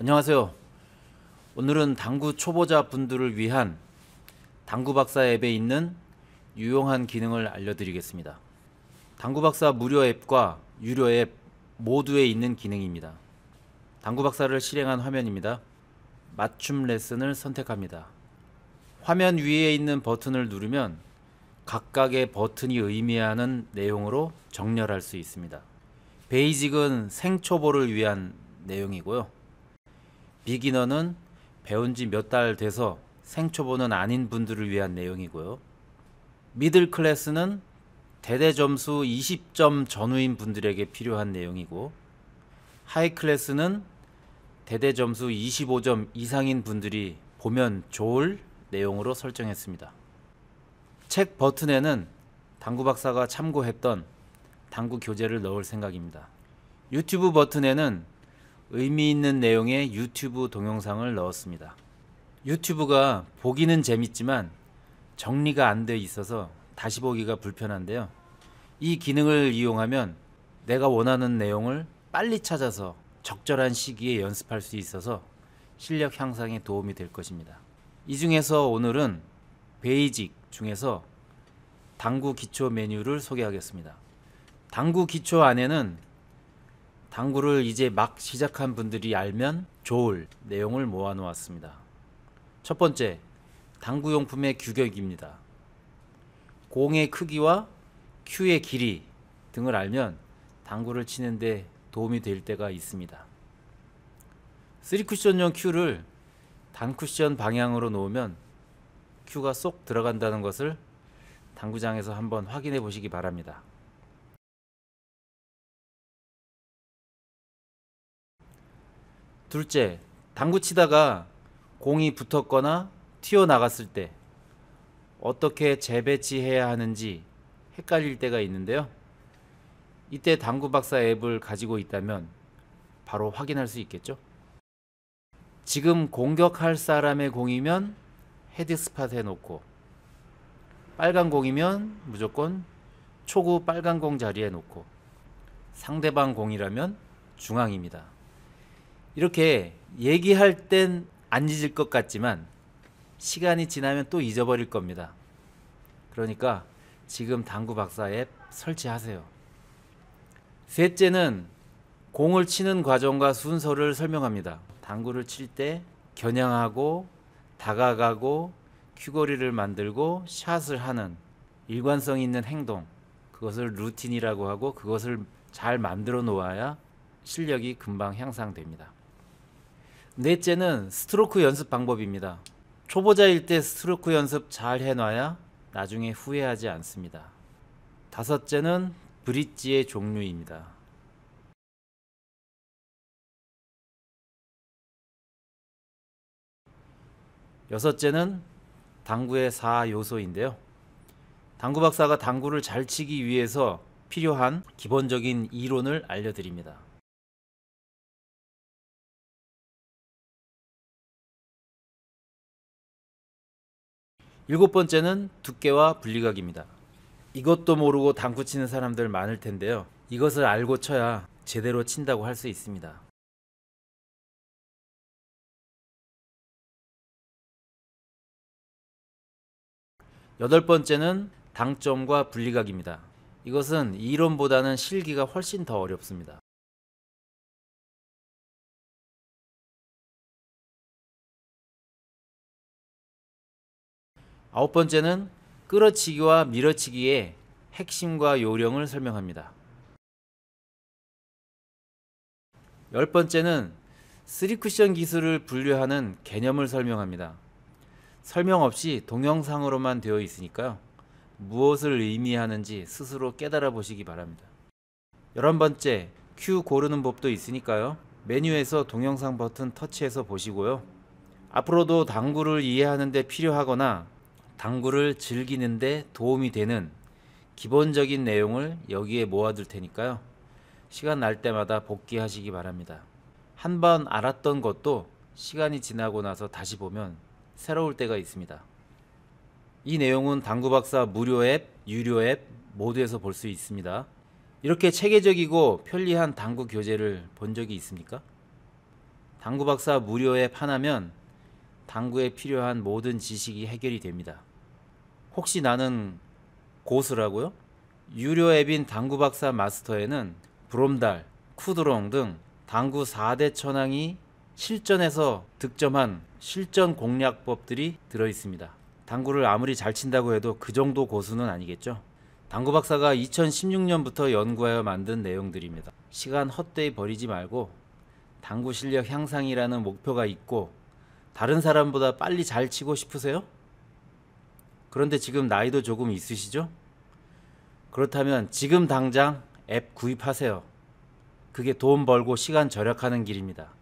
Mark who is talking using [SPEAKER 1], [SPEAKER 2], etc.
[SPEAKER 1] 안녕하세요. 오늘은 당구 초보자 분들을 위한 당구 박사 앱에 있는 유용한 기능을 알려드리겠습니다. 당구 박사 무료 앱과 유료 앱 모두에 있는 기능입니다. 당구 박사를 실행한 화면입니다. 맞춤 레슨을 선택합니다. 화면 위에 있는 버튼을 누르면 각각의 버튼이 의미하는 내용으로 정렬할 수 있습니다. 베이직은 생초보를 위한 내용이고요. 비기너는 배운 지 몇 달 돼서 생초보는 아닌 분들을 위한 내용이고요. 미들 클래스는 대대 점수 20점 전후인 분들에게 필요한 내용이고 하이 클래스는 대대 점수 25점 이상인 분들이 보면 좋을 내용으로 설정했습니다. 책 버튼에는 당구 박사가 참고했던 당구 교재를 넣을 생각입니다. 유튜브 버튼에는 의미 있는 내용의 유튜브 동영상을 넣었습니다. 유튜브가 보기는 재밌지만 정리가 안 돼 있어서 다시 보기가 불편한데요. 이 기능을 이용하면 내가 원하는 내용을 빨리 찾아서 적절한 시기에 연습할 수 있어서 실력 향상에 도움이 될 것입니다. 이 중에서 오늘은 베이직 중에서 당구 기초 메뉴를 소개하겠습니다. 당구 기초 안에는 당구를 이제 막 시작한 분들이 알면 좋을 내용을 모아놓았습니다. 첫 번째, 당구용품의 규격입니다. 공의 크기와 큐의 길이 등을 알면 당구를 치는데 도움이 될 때가 있습니다. 3쿠션용 큐를 단쿠션 방향으로 놓으면 큐가 쏙 들어간다는 것을 당구장에서 한번 확인해 보시기 바랍니다. 둘째, 당구 치다가 공이 붙었거나 튀어나갔을 때 어떻게 재배치해야 하는지 헷갈릴 때가 있는데요. 이때 당구 박사 앱을 가지고 있다면 바로 확인할 수 있겠죠. 지금 공격할 사람의 공이면 헤드 스팟 해놓고 빨간 공이면 무조건 초구 빨간 공 자리에 놓고 상대방 공이라면 중앙입니다. 이렇게 얘기할 땐 안 잊을 것 같지만 시간이 지나면 또 잊어버릴 겁니다. 그러니까 지금 당구 박사 앱 설치하세요. 셋째는 공을 치는 과정과 순서를 설명합니다. 당구를 칠 때 겨냥하고 다가가고 큐거리를 만들고 샷을 하는 일관성 있는 행동 그것을 루틴이라고 하고 그것을 잘 만들어 놓아야 실력이 금방 향상됩니다. 넷째는 스트로크 연습 방법입니다. 초보자일 때 스트로크 연습 잘 해놔야 나중에 후회하지 않습니다. 다섯째는 브릿지의 종류입니다. 여섯째는 당구의 4요소인데요. 당구 박사가 당구를 잘 치기 위해서 필요한 기본적인 이론을 알려드립니다. 일곱 번째는 두께와 분리각입니다. 이것도 모르고 당구 치는 사람들 많을 텐데요. 이것을 알고 쳐야 제대로 친다고 할 수 있습니다. 여덟 번째는 당점과 분리각입니다. 이것은 이론보다는 실기가 훨씬 더 어렵습니다. 아홉 번째는 끌어치기와 밀어치기의 핵심과 요령을 설명합니다. 열 번째는 쓰리쿠션 기술을 분류하는 개념을 설명합니다. 설명 없이 동영상으로만 되어 있으니까요. 무엇을 의미하는지 스스로 깨달아 보시기 바랍니다. 열한 번째, 큐 고르는 법도 있으니까요. 메뉴에서 동영상 버튼 터치해서 보시고요. 앞으로도 당구를 이해하는데 필요하거나 당구를 즐기는데 도움이 되는 기본적인 내용을 여기에 모아둘 테니까요. 시간 날 때마다 복귀하시기 바랍니다. 한 번 알았던 것도 시간이 지나고 나서 다시 보면 새로울 때가 있습니다. 이 내용은 당구박사 무료 앱, 유료 앱 모두에서 볼 수 있습니다. 이렇게 체계적이고 편리한 당구 교재를 본 적이 있습니까? 당구박사 무료 앱 하나면 당구에 필요한 모든 지식이 해결이 됩니다. 혹시 나는 고수라고요 유료 앱인 당구 박사 마스터에는 브롬달, 쿠드롱 등 당구 4대 천왕이 실전에서 득점한 실전 공략법들이 들어 있습니다. 당구를 아무리 잘 친다고 해도 그 정도 고수는 아니겠죠. 당구 박사가 2016년부터 연구하여 만든 내용들입니다. 시간 헛되이 버리지 말고 당구 실력 향상이라는 목표가 있고 다른 사람보다 빨리 잘 치고 싶으세요? 그런데 지금 나이도 조금 있으시죠? 그렇다면 지금 당장 앱 구입하세요. 그게 돈 벌고 시간 절약하는 길입니다.